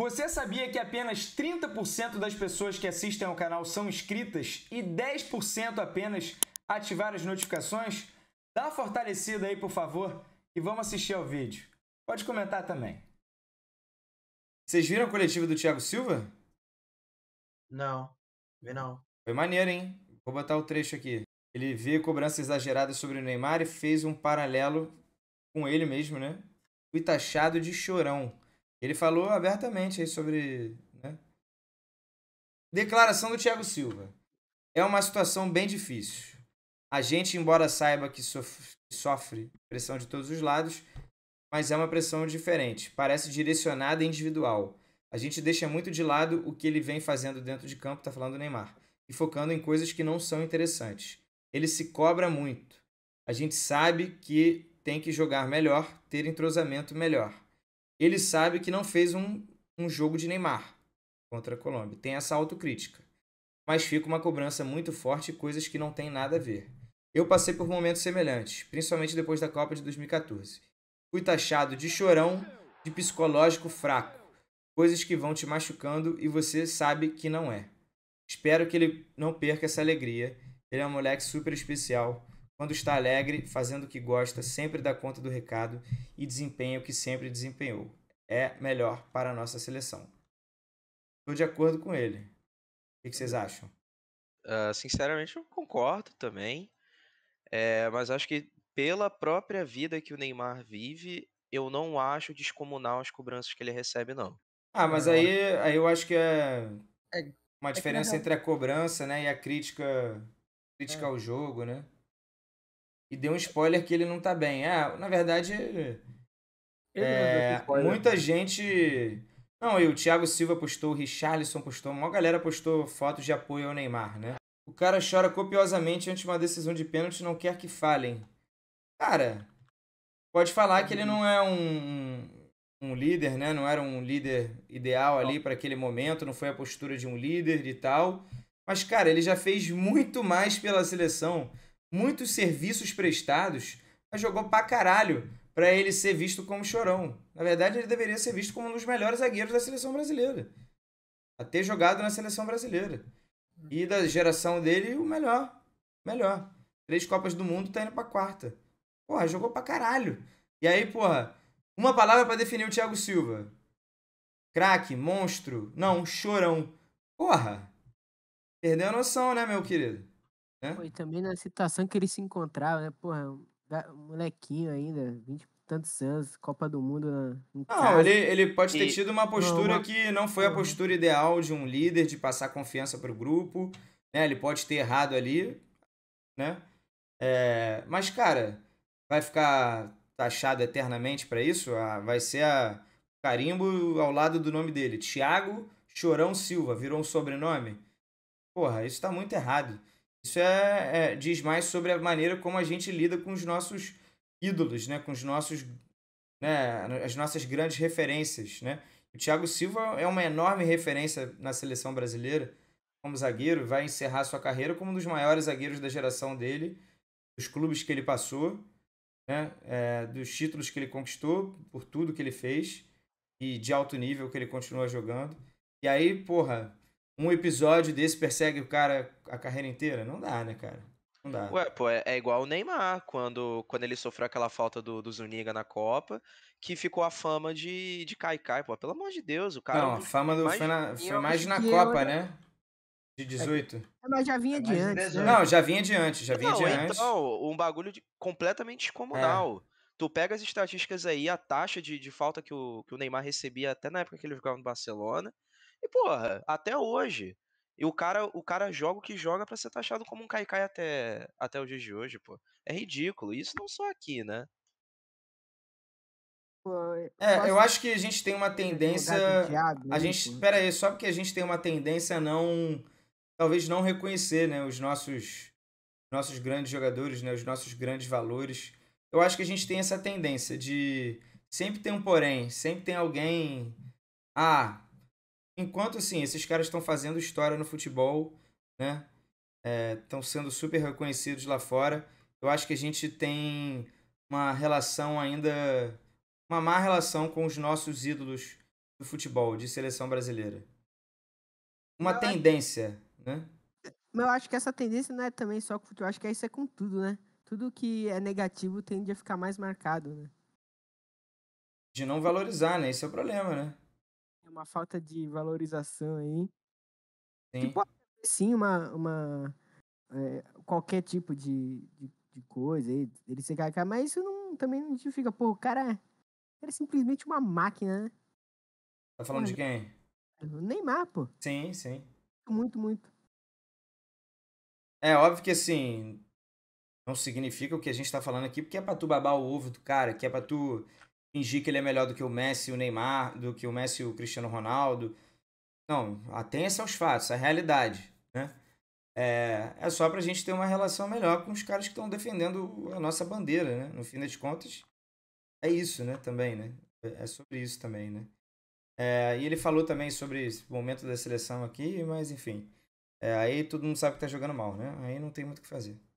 Você sabia que apenas 30% das pessoas que assistem ao canal são inscritas e 10% apenas ativaram as notificações? Dá uma fortalecida aí, por favor, e vamos assistir ao vídeo. Pode comentar também. Vocês viram a coletiva do Thiago Silva? Não, vi não. Foi maneiro, hein? Vou botar o trecho aqui. Ele vê cobranças exageradas sobre o Neymar e fez um paralelo com ele mesmo, né? Fui taxado de chorão. Ele falou abertamente aí sobre. Né? Declaração do Thiago Silva. É uma situação bem difícil. A gente, embora saiba que sofre pressão de todos os lados, mas é uma pressão diferente. Parece direcionada e individual. A gente deixa muito de lado o que ele vem fazendo dentro de campo, tá falando o Neymar, e focando em coisas que não são interessantes. Ele se cobra muito. A gente sabe que tem que jogar melhor, ter entrosamento melhor ele sabe que não fez um, um jogo de Neymar contra a Colômbia. Tem essa autocrítica. Mas fica uma cobrança muito forte e coisas que não tem nada a ver. Eu passei por momentos semelhantes, principalmente depois da Copa de 2014. Fui taxado de chorão, de psicológico fraco, coisas que vão te machucando e você sabe que não é. Espero que ele não perca essa alegria. Ele é um moleque super especial quando está alegre, fazendo o que gosta, sempre dá conta do recado e desempenha o que sempre desempenhou. É melhor para a nossa seleção. Estou de acordo com ele. O que, vocês acham? Uh, sinceramente, eu concordo também. É, mas acho que pela própria vida que o Neymar vive, eu não acho descomunal as cobranças que ele recebe, não. Ah, mas aí, aí eu acho que é, é uma é diferença entre a cobrança né, e a crítica, crítica é. ao jogo, né? e deu um spoiler que ele não tá bem. Ah, na verdade. É, muita né? gente. Não, e o Thiago Silva postou, o Richarlison postou, uma galera postou fotos de apoio ao Neymar, né? O cara chora copiosamente ante uma decisão de pênalti não quer que falem. Cara, pode falar que ele não é um, um líder, né? Não era um líder ideal ali para aquele momento, não foi a postura de um líder e tal. Mas, cara, ele já fez muito mais pela seleção muitos serviços prestados, mas jogou pra caralho para ele ser visto como chorão. Na verdade, ele deveria ser visto como um dos melhores zagueiros da seleção brasileira. A ter jogado na seleção brasileira. E da geração dele, o melhor. Melhor. Três Copas do Mundo, tá indo pra quarta. Porra, jogou pra caralho. E aí, porra, uma palavra para definir o Thiago Silva. Craque, monstro, não, chorão. Porra. Perdeu a noção, né, meu querido? Né? Foi também na situação que ele se encontrava né? Porra, é um molequinho ainda, 20 e tantos anos, Copa do Mundo. Na, não, casa. ele, ele pode ter e... tido uma postura não, que não foi a postura ideal de um líder, de passar confiança para o grupo. Né? Ele pode ter errado ali, né? É... Mas, cara, vai ficar taxado eternamente para isso? Ah, vai ser a carimbo ao lado do nome dele. Tiago Chorão Silva, virou um sobrenome? Porra, isso está muito errado. Isso é, é, diz mais sobre a maneira como a gente lida com os nossos ídolos, né? com os nossos, né? as nossas grandes referências. Né? O Thiago Silva é uma enorme referência na seleção brasileira como zagueiro, vai encerrar sua carreira como um dos maiores zagueiros da geração dele, dos clubes que ele passou, né? É, dos títulos que ele conquistou, por tudo que ele fez e de alto nível que ele continua jogando. E aí, porra, um episódio desse persegue o cara a carreira inteira? Não dá, né, cara? Não dá. Ué, pô, é, é igual o Neymar, quando, quando ele sofreu aquela falta do, do Zuniga na Copa, que ficou a fama de, de Kaikai, pô. Pelo amor de Deus, o cara. Não, a fama do, foi, na, foi mais na Copa, eu... né? De 18. É, é, mas já vinha é de antes. Né? Não, já vinha de antes, já vinha não, de então, antes. Então, um bagulho de, completamente descomunal. É. Tu pega as estatísticas aí, a taxa de, de falta que o, que o Neymar recebia até na época que ele jogava no Barcelona. E, porra, até hoje. E o cara, o cara joga o que joga para ser taxado como um caicai até, até o dia de hoje, pô. É ridículo. Isso não só aqui, né? É, eu acho que a gente tem uma tendência. A gente. Pera aí, só porque a gente tem uma tendência a não. Talvez não reconhecer, né? Os nossos. Nossos grandes jogadores, né? Os nossos grandes valores. Eu acho que a gente tem essa tendência de. Sempre tem um porém, sempre tem alguém. Ah, Enquanto, assim, esses caras estão fazendo história no futebol, né? Estão é, sendo super reconhecidos lá fora. Eu acho que a gente tem uma relação ainda. Uma má relação com os nossos ídolos do futebol, de seleção brasileira. Uma eu tendência, acho... né? Mas eu acho que essa tendência não é também só com o futebol, acho que isso é com tudo, né? Tudo que é negativo tende a ficar mais marcado, né? De não valorizar, né? Esse é o problema, né? uma falta de valorização aí. Sim. sim, uma. uma é, qualquer tipo de, de, de coisa aí, ele ser mas isso não, também não justifica. Pô, o cara era é simplesmente uma máquina, né? Tá falando de quem? Neymar, pô. Sim, sim. Muito, muito. É óbvio que assim. Não significa o que a gente tá falando aqui, porque é pra tu babar o ovo do cara, que é pra tu fingir que ele é melhor do que o Messi, o Neymar, do que o Messi, o Cristiano Ronaldo. Não, atenção aos fatos, à é realidade, né? É, é só pra gente ter uma relação melhor com os caras que estão defendendo a nossa bandeira, né? No fim das contas, é isso, né? Também, né? É sobre isso também, né? É, e ele falou também sobre o momento da seleção aqui, mas enfim. É, aí todo mundo sabe que tá jogando mal, né? Aí não tem muito o que fazer.